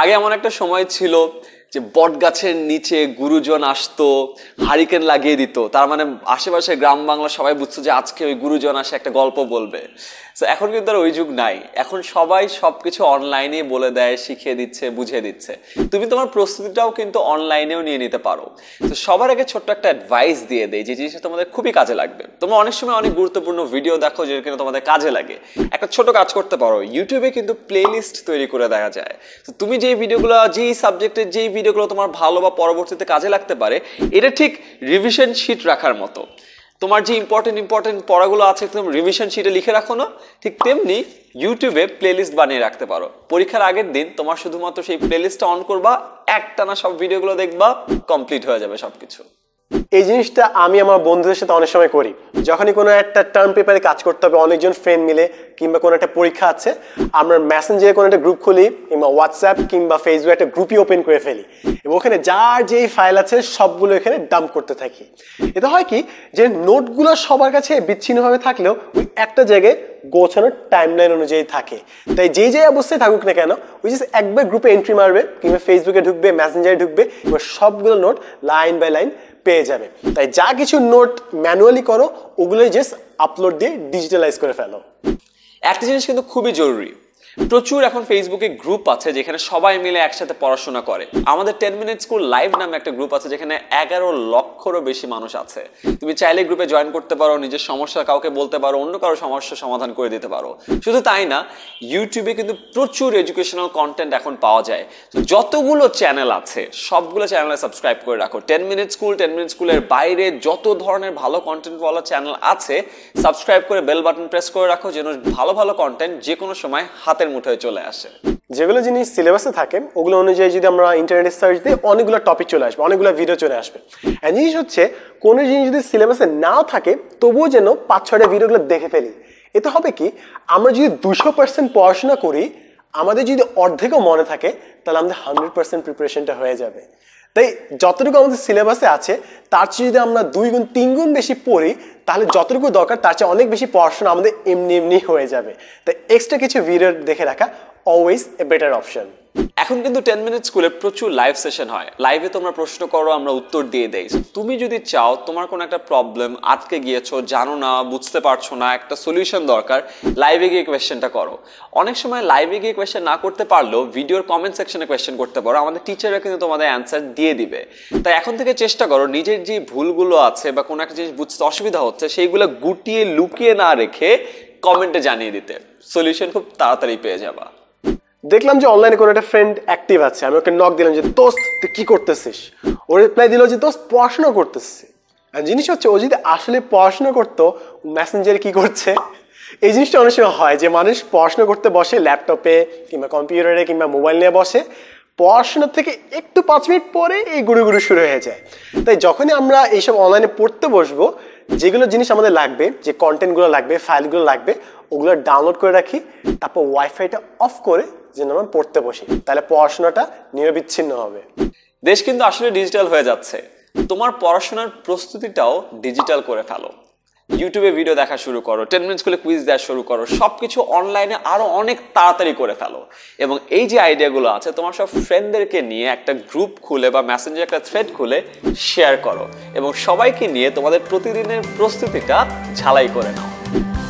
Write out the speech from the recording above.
আগে এমন একটা সময় ছিল যে বট গাছের নিচে গুরুজন আসতো হারিকেন লাগিয়ে দিত তার মানে আশেপাশে গ্রাম বাংলা সবাই বুঝতো যে আজকে ওই গুরুজন আসে একটা গল্প বলবে তো এখন কিন্তু আর ওই যুগ নাই এখন সবাই সব কিছু অনলাইনে বলে দেয় শিখিয়ে দিচ্ছে বুঝিয়ে দিচ্ছে তুমি তোমার প্রস্তুতিটাও কিন্তু অনলাইনেও নিয়ে নিতে পারো তো সবার আগে ছোট্ট একটা অ্যাডভাইস দিয়ে দেয় যে জিনিসটা তোমাদের খুবই কাজে লাগবে তোমরা অনেক সময় অনেক গুরুত্বপূর্ণ ভিডিও দেখো যেটা কিন্তু তোমাদের কাজে লাগে একটা ছোট কাজ করতে পারো ইউটিউবে কিন্তু প্লেলিস্ট তৈরি করে দেখা যায় তো তুমি যে ভিডিওগুলো যেই সাবজেক্টের যেই ভিডিওগুলো তোমার ভালো বা পরবর্তীতে কাজে লাগতে পারে এটা ঠিক রিভিশন শিট রাখার মতো তোমার যে ইম্পর্টেন্ট ইম্পর্টেন্ট পড়াগুলো আছে তুমি রিভিশন শিটে লিখে রাখো না ঠিক তেমনি ইউটিউবে প্লেলিস্ট বানিয়ে রাখতে পারো পরীক্ষার আগের দিন তোমার শুধুমাত্র সেই প্লেলিস্টটা অন করবা একটানা সব ভিডিওগুলো দেখবা কমপ্লিট হয়ে যাবে সব কিছু এই জিনিসটা আমি আমার বন্ধুদের সাথে অনেক সময় করি যখনই কোনো একটা টার্ম পেপারে কাজ করতে হবে অনেকজন ফ্রেন্ড মিলে কিংবা কোনো একটা পরীক্ষা আছে আমরা মেসেঞ্জারে কোনো একটা গ্রুপ খুলি কিংবা হোয়াটসঅ্যাপ কিংবা ফেসবুক একটা গ্রুপই ওপেন করে ফেলি এবং ওখানে যার যেই ফাইল আছে সবগুলো এখানে ডাম্প করতে থাকি এতে হয় কি যে নোটগুলো সবার কাছে বিচ্ছিন্নভাবে থাকলেও ওই একটা জায়গায় গোছানোর টাইমলাইন অনুযায়ী থাকে তাই যে যে অবস্থায় থাকুক না কেন ওই যে একবার গ্রুপে এন্ট্রি মারবে কিংবা ফেসবুকে ঢুকবে মেসেঞ্জারে ঢুকবে এবার সবগুলো নোট লাইন বাই লাইন পেয়ে যাবে তাই যা কিছু নোট ম্যানুয়ালি করো ওগুলোই জাস্ট আপলোড দিয়ে ডিজিটালাইজ করে ফেলো একটা জিনিস কিন্তু খুবই জরুরি প্রচুর এখন ফেসবুকে গ্রুপ আছে যেখানে সবাই মিলে একসাথে পড়াশোনা করে আমাদের টেন মিনিট স্কুল লাইভ নামে একটা গ্রুপ আছে যেখানে এগারো লক্ষরও বেশি মানুষ আছে তুমি চাইলে গ্রুপে জয়েন করতে পারো নিজের সমস্যা কাউকে বলতে পারো অন্য কারো সমস্যা সমাধান করে দিতে পারো শুধু তাই না ইউটিউবে কিন্তু প্রচুর এডুকেশনাল কন্টেন্ট এখন পাওয়া যায় তো যতগুলো চ্যানেল আছে সবগুলো চ্যানেলে সাবস্ক্রাইব করে রাখো ten minute school ten minute স্কুলের বাইরে যত ধরনের ভালো কন্টেন্টওয়ালা চ্যানেল আছে সাবস্ক্রাইব করে বেল বাটন প্রেস করে রাখো যেন ভালো ভালো কন্টেন্ট যে কোনো সময় হাতে হাতের মুঠোয় চলে আসে যেগুলো জিনিস সিলেবাসে থাকে ওগুলো অনুযায়ী যদি আমরা ইন্টারনেটে সার্চ দিই অনেকগুলো টপিক চলে আসবে অনেকগুলো ভিডিও চলে আসবে অ্যান্ড জিনিস হচ্ছে কোনো জিনিস যদি সিলেবাসে নাও থাকে তবুও যেন পাঁচ ছটা ভিডিওগুলো দেখে ফেলি এতে হবে কি আমরা যদি দুশো পার্সেন্ট পড়াশোনা করি আমাদের যদি অর্ধেকও মনে থাকে তাহলে আমাদের হান্ড্রেড পার্সেন্ট প্রিপারেশনটা হয়ে যাবে তাই যতটুকু আমাদের সিলেবাসে আছে তার চেয়ে যদি আমরা দুই গুণ তিন গুণ বেশি পড়ি তাহলে যতটুকু দরকার তার চেয়ে অনেক বেশি পড়াশোনা আমাদের এমনি এমনি হয়ে যাবে তাই এক্সট্রা কিছু ভিডিও দেখে রাখা অলওয়েজ এ বেটার অপশন এখন কিন্তু টেন মিনিট স্কুলে প্রচুর লাইভ সেশন হয় লাইভে তোমরা প্রশ্ন করো আমরা উত্তর দিয়ে দেই তুমি যদি চাও তোমার কোনো একটা প্রবলেম আটকে গিয়েছো জানো না বুঝতে পারছো না একটা সলিউশন দরকার লাইভে গিয়ে কোয়েশ্চেনটা করো অনেক সময় লাইভে গিয়ে কোয়েশ্চেন না করতে পারলেও ভিডিওর কমেন্ট সেকশনে কোয়েশ্চেন করতে পারো আমাদের টিচাররা কিন্তু তোমাদের অ্যান্সার দিয়ে দিবে তাই এখন থেকে চেষ্টা করো নিজের যে ভুলগুলো আছে বা কোনো একটা জিনিস বুঝতে অসুবিধা হচ্ছে সেইগুলো গুটিয়ে লুকিয়ে না রেখে কমেন্টে জানিয়ে দিতে সলিউশন খুব তাড়াতাড়ি পেয়ে যাবা দেখলাম যে অনলাইনে কোনো একটা ফ্রেন্ড অ্যাক্টিভ আছে আমি ওকে নক দিলাম যে দোস্ত তুই কী করতেছিস ও রিপ্লাই দিল যে দোস্ত পড়াশোনা করতেছিস জিনিস হচ্ছে ও যদি আসলে পড়াশোনা করতো ম্যাসেঞ্জারে কী করছে এই জিনিসটা অনেক সময় হয় যে মানুষ পড়াশোনা করতে বসে ল্যাপটপে কিংবা কম্পিউটারে কিংবা মোবাইল নিয়ে বসে পড়াশোনা থেকে একটু পাঁচ মিনিট পরে এই গুরু গুরু শুরু হয়ে যায় তাই যখনই আমরা এইসব অনলাইনে পড়তে বসবো যেগুলো জিনিস আমাদের লাগবে যে কন্টেন্টগুলো লাগবে ফাইলগুলো লাগবে ওগুলো ডাউনলোড করে রাখি তারপর ওয়াইফাইটা অফ করে যেন আমরা পড়তে বসি তাহলে পড়াশোনাটা নিরবিচ্ছিন্ন হবে দেশ কিন্তু আসলে ডিজিটাল হয়ে যাচ্ছে তোমার পড়াশোনার প্রস্তুতিটাও ডিজিটাল করে ফেলো ইউটিউবে ভিডিও দেখা শুরু করো টেন মিনিট স্কুলে কুইজ দেওয়া শুরু করো সব কিছু অনলাইনে আরও অনেক তাড়াতাড়ি করে ফেলো এবং এই যে আইডিয়াগুলো আছে তোমার সব ফ্রেন্ডদেরকে নিয়ে একটা গ্রুপ খুলে বা মেসেঞ্জার একটা থ্রেড খুলে শেয়ার করো এবং সবাইকে নিয়ে তোমাদের প্রতিদিনের প্রস্তুতিটা ঝালাই করে নাও